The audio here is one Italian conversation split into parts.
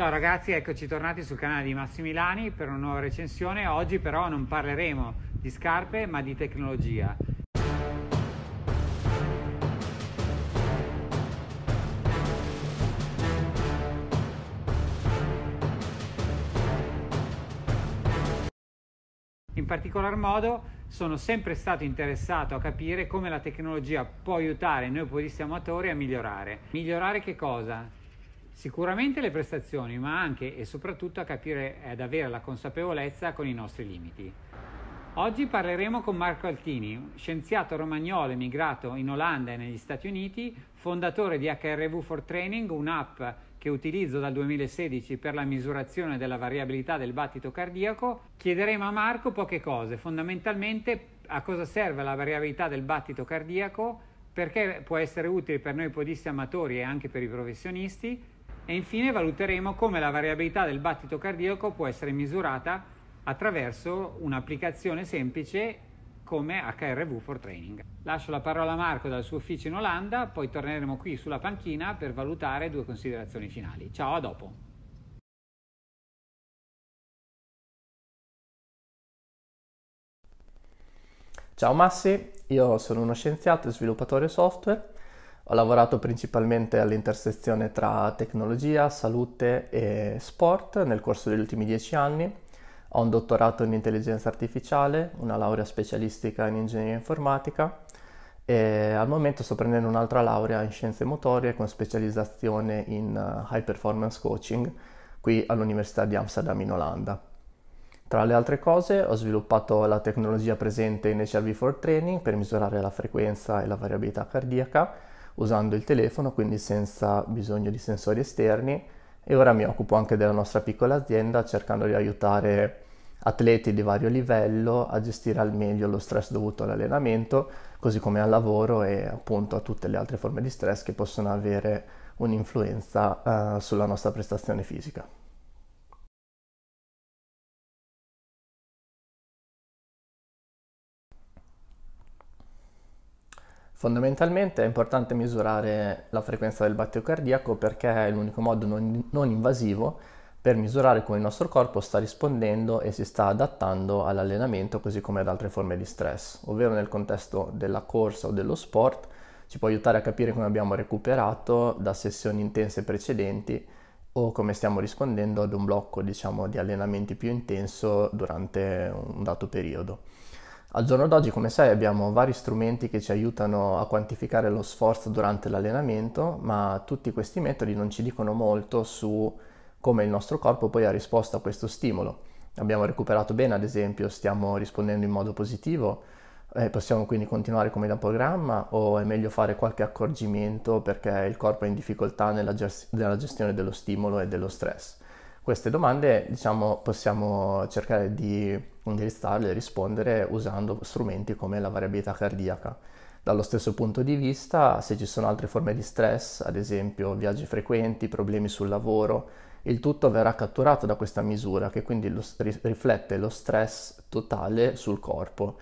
Ciao ragazzi, eccoci tornati sul canale di Massimilani per una nuova recensione. Oggi però non parleremo di scarpe ma di tecnologia. In particolar modo sono sempre stato interessato a capire come la tecnologia può aiutare noi podisti amatori a migliorare. Migliorare che cosa? sicuramente le prestazioni, ma anche e soprattutto a capire e eh, ad avere la consapevolezza con i nostri limiti. Oggi parleremo con Marco Altini, scienziato romagnolo emigrato in Olanda e negli Stati Uniti, fondatore di HRV for Training, un'app che utilizzo dal 2016 per la misurazione della variabilità del battito cardiaco. Chiederemo a Marco poche cose, fondamentalmente a cosa serve la variabilità del battito cardiaco, perché può essere utile per noi podisti amatori e anche per i professionisti, e infine valuteremo come la variabilità del battito cardiaco può essere misurata attraverso un'applicazione semplice come HRV for Training. Lascio la parola a Marco dal suo ufficio in Olanda, poi torneremo qui sulla panchina per valutare due considerazioni finali. Ciao, a dopo! Ciao Massi, io sono uno scienziato e sviluppatore software ho lavorato principalmente all'intersezione tra tecnologia, salute e sport nel corso degli ultimi dieci anni. Ho un dottorato in intelligenza artificiale, una laurea specialistica in ingegneria informatica e al momento sto prendendo un'altra laurea in scienze motorie con specializzazione in eh, high performance coaching qui all'Università di Amsterdam in Olanda. Tra le altre cose ho sviluppato la tecnologia presente in HRV4 Training per misurare la frequenza e la variabilità cardiaca usando il telefono, quindi senza bisogno di sensori esterni e ora mi occupo anche della nostra piccola azienda cercando di aiutare atleti di vario livello a gestire al meglio lo stress dovuto all'allenamento, così come al lavoro e appunto a tutte le altre forme di stress che possono avere un'influenza eh, sulla nostra prestazione fisica. Fondamentalmente è importante misurare la frequenza del battito cardiaco perché è l'unico modo non, non invasivo per misurare come il nostro corpo sta rispondendo e si sta adattando all'allenamento così come ad altre forme di stress, ovvero nel contesto della corsa o dello sport ci può aiutare a capire come abbiamo recuperato da sessioni intense precedenti o come stiamo rispondendo ad un blocco diciamo, di allenamenti più intenso durante un dato periodo. Al giorno d'oggi, come sai, abbiamo vari strumenti che ci aiutano a quantificare lo sforzo durante l'allenamento, ma tutti questi metodi non ci dicono molto su come il nostro corpo poi ha risposto a questo stimolo. Abbiamo recuperato bene, ad esempio, stiamo rispondendo in modo positivo, eh, possiamo quindi continuare come da programma o è meglio fare qualche accorgimento perché il corpo è in difficoltà nella, gest- nella gestione dello stimolo e dello stress. Queste domande, diciamo, possiamo cercare di indirizzarle e rispondere usando strumenti come la variabilità cardiaca. Dallo stesso punto di vista, se ci sono altre forme di stress, ad esempio viaggi frequenti, problemi sul lavoro, il tutto verrà catturato da questa misura che quindi lo, riflette lo stress totale sul corpo.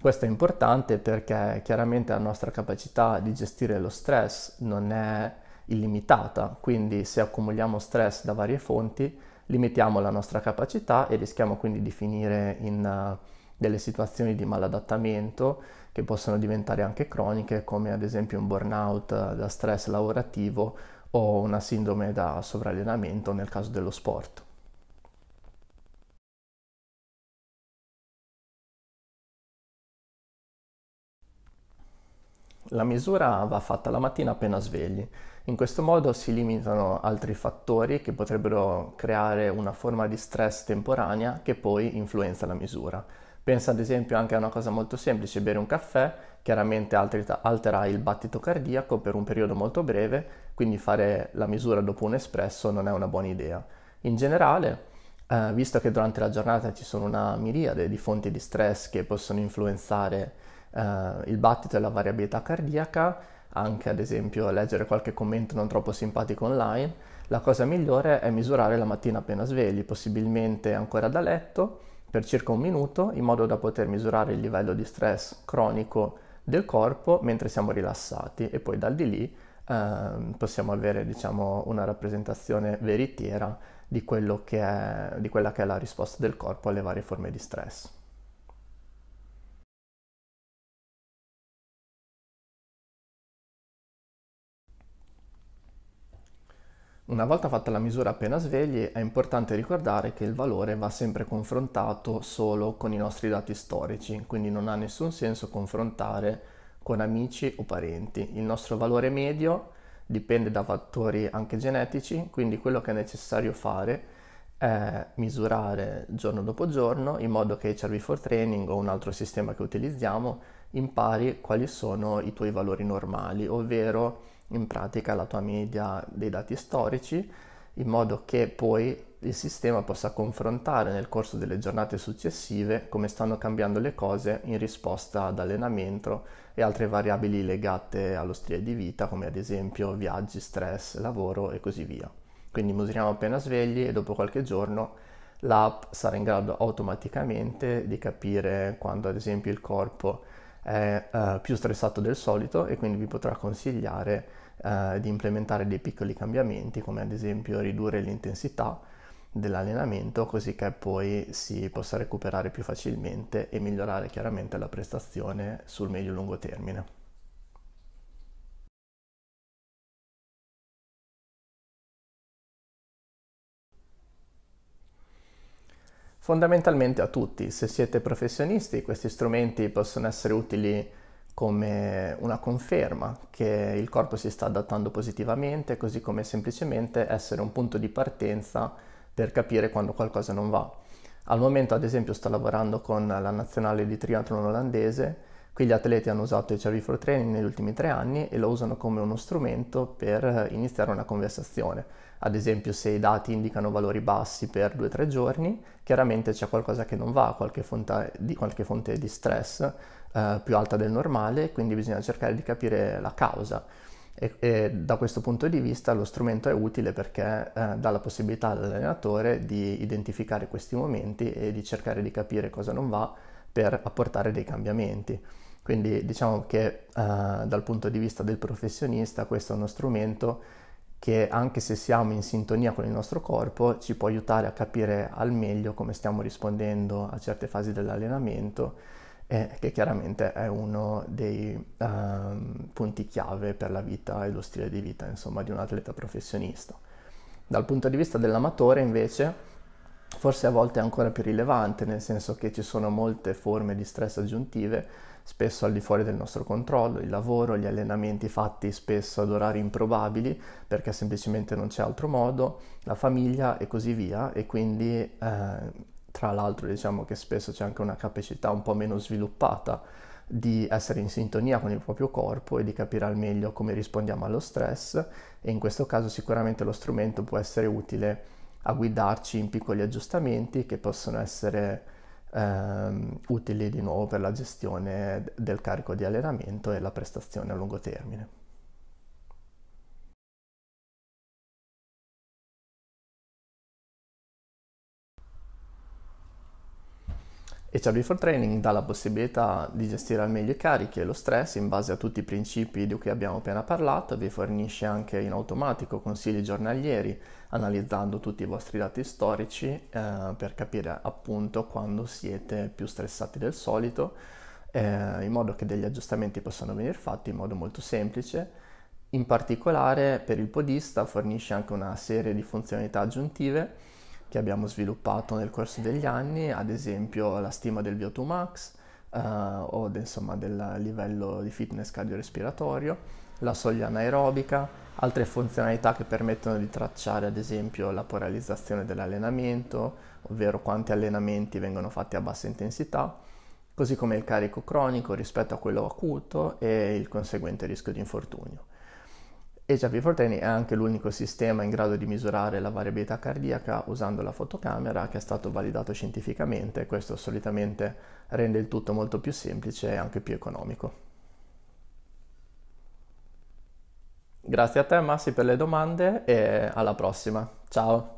Questo è importante perché chiaramente la nostra capacità di gestire lo stress non è illimitata, quindi se accumuliamo stress da varie fonti limitiamo la nostra capacità e rischiamo quindi di finire in eh, delle situazioni di maladattamento che possono diventare anche croniche come ad esempio un burnout eh, da stress lavorativo o una sindrome da sovrallenamento nel caso dello sport. La misura va fatta la mattina appena svegli. In questo modo si limitano altri fattori che potrebbero creare una forma di stress temporanea che poi influenza la misura. Pensa ad esempio anche a una cosa molto semplice, bere un caffè chiaramente altera il battito cardiaco per un periodo molto breve, quindi fare la misura dopo un espresso non è una buona idea. In generale, eh, visto che durante la giornata ci sono una miriade di fonti di stress che possono influenzare eh, il battito e la variabilità cardiaca, anche ad esempio leggere qualche commento non troppo simpatico online, la cosa migliore è misurare la mattina appena svegli, possibilmente ancora da letto, per circa un minuto, in modo da poter misurare il livello di stress cronico del corpo mentre siamo rilassati e poi dal di lì eh, possiamo avere diciamo, una rappresentazione veritiera di, che è, di quella che è la risposta del corpo alle varie forme di stress. Una volta fatta la misura appena svegli è importante ricordare che il valore va sempre confrontato solo con i nostri dati storici, quindi non ha nessun senso confrontare con amici o parenti. Il nostro valore medio dipende da fattori anche genetici, quindi quello che è necessario fare è misurare giorno dopo giorno in modo che HRV 4 Training o un altro sistema che utilizziamo impari quali sono i tuoi valori normali, ovvero in pratica la tua media dei dati storici in modo che poi il sistema possa confrontare nel corso delle giornate successive come stanno cambiando le cose in risposta ad allenamento e altre variabili legate allo stile di vita come ad esempio viaggi, stress, lavoro e così via. Quindi misuriamo appena svegli e dopo qualche giorno l'app sarà in grado automaticamente di capire quando ad esempio il corpo è uh, più stressato del solito e quindi vi potrà consigliare uh, di implementare dei piccoli cambiamenti come ad esempio ridurre l'intensità dell'allenamento così che poi si possa recuperare più facilmente e migliorare chiaramente la prestazione sul medio-lungo termine. Fondamentalmente a tutti, se siete professionisti questi strumenti possono essere utili come una conferma che il corpo si sta adattando positivamente, così come semplicemente essere un punto di partenza per capire quando qualcosa non va. Al momento ad esempio sto lavorando con la nazionale di triathlon olandese Qui gli atleti hanno usato il Cerviflow Training negli ultimi tre anni e lo usano come uno strumento per eh, iniziare una conversazione. Ad esempio se i dati indicano valori bassi per due o tre giorni, chiaramente c'è qualcosa che non va, qualche fonte di, qualche fonte di stress eh, più alta del normale, quindi bisogna cercare di capire la causa. E, e, da questo punto di vista lo strumento è utile perché eh, dà la possibilità all'allenatore di identificare questi momenti e di cercare di capire cosa non va per apportare dei cambiamenti. Quindi diciamo che eh, dal punto di vista del professionista questo è uno strumento che anche se siamo in sintonia con il nostro corpo ci può aiutare a capire al meglio come stiamo rispondendo a certe fasi dell'allenamento eh, che chiaramente è uno dei eh, punti chiave per la vita e lo stile di vita insomma, di un atleta professionista. Dal punto di vista dell'amatore invece forse a volte è ancora più rilevante, nel senso che ci sono molte forme di stress aggiuntive, spesso al di fuori del nostro controllo, il lavoro, gli allenamenti fatti spesso ad orari improbabili, perché semplicemente non c'è altro modo, la famiglia e così via, e quindi eh, tra l'altro diciamo che spesso c'è anche una capacità un po' meno sviluppata di essere in sintonia con il proprio corpo e di capire al meglio come rispondiamo allo stress e in questo caso sicuramente lo strumento può essere utile a guidarci in piccoli aggiustamenti che possono essere ehm, utili di nuovo per la gestione del carico di allenamento e la prestazione a lungo termine. HR for Training dà la possibilità di gestire al meglio i carichi e lo stress in base a tutti i principi di cui abbiamo appena parlato, vi fornisce anche in automatico consigli giornalieri analizzando tutti i vostri dati storici eh, per capire appunto quando siete più stressati del solito, eh, in modo che degli aggiustamenti possano venire fatti in modo molto semplice. In particolare per il podista fornisce anche una serie di funzionalità aggiuntive che abbiamo sviluppato nel corso degli anni, ad esempio la stima del VO2 max eh, o insomma, del livello di fitness cardiorespiratorio, la soglia anaerobica, altre funzionalità che permettono di tracciare ad esempio la polarizzazione dell'allenamento, ovvero quanti allenamenti vengono fatti a bassa intensità, così come il carico cronico rispetto a quello acuto e il conseguente rischio di infortunio e Javi Forteni è anche l'unico sistema in grado di misurare la variabilità cardiaca usando la fotocamera che è stato validato scientificamente, questo solitamente rende il tutto molto più semplice e anche più economico. Grazie a te Massi per le domande e alla prossima. Ciao!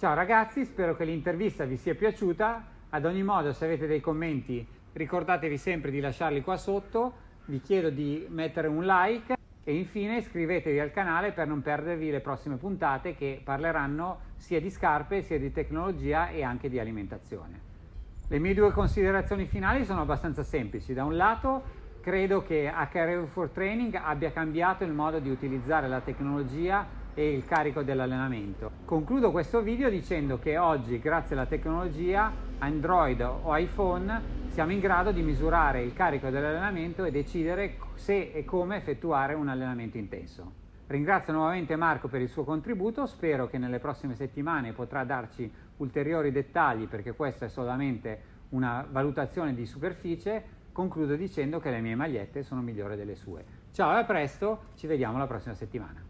Ciao ragazzi, spero che l'intervista vi sia piaciuta. Ad ogni modo, se avete dei commenti, ricordatevi sempre di lasciarli qua sotto. Vi chiedo di mettere un like e infine iscrivetevi al canale per non perdervi le prossime puntate che parleranno sia di scarpe sia di tecnologia e anche di alimentazione. Le mie due considerazioni finali sono abbastanza semplici. Da un lato credo che HRV 4 Training abbia cambiato il modo di utilizzare la tecnologia e il carico dell'allenamento. Concludo questo video dicendo che oggi grazie alla tecnologia Android o iPhone siamo in grado di misurare il carico dell'allenamento e decidere se e come effettuare un allenamento intenso. Ringrazio nuovamente Marco per il suo contributo, spero che nelle prossime settimane potrà darci ulteriori dettagli perché questa è solamente una valutazione di superficie. Concludo dicendo che le mie magliette sono migliori delle sue. Ciao e a presto, ci vediamo la prossima settimana.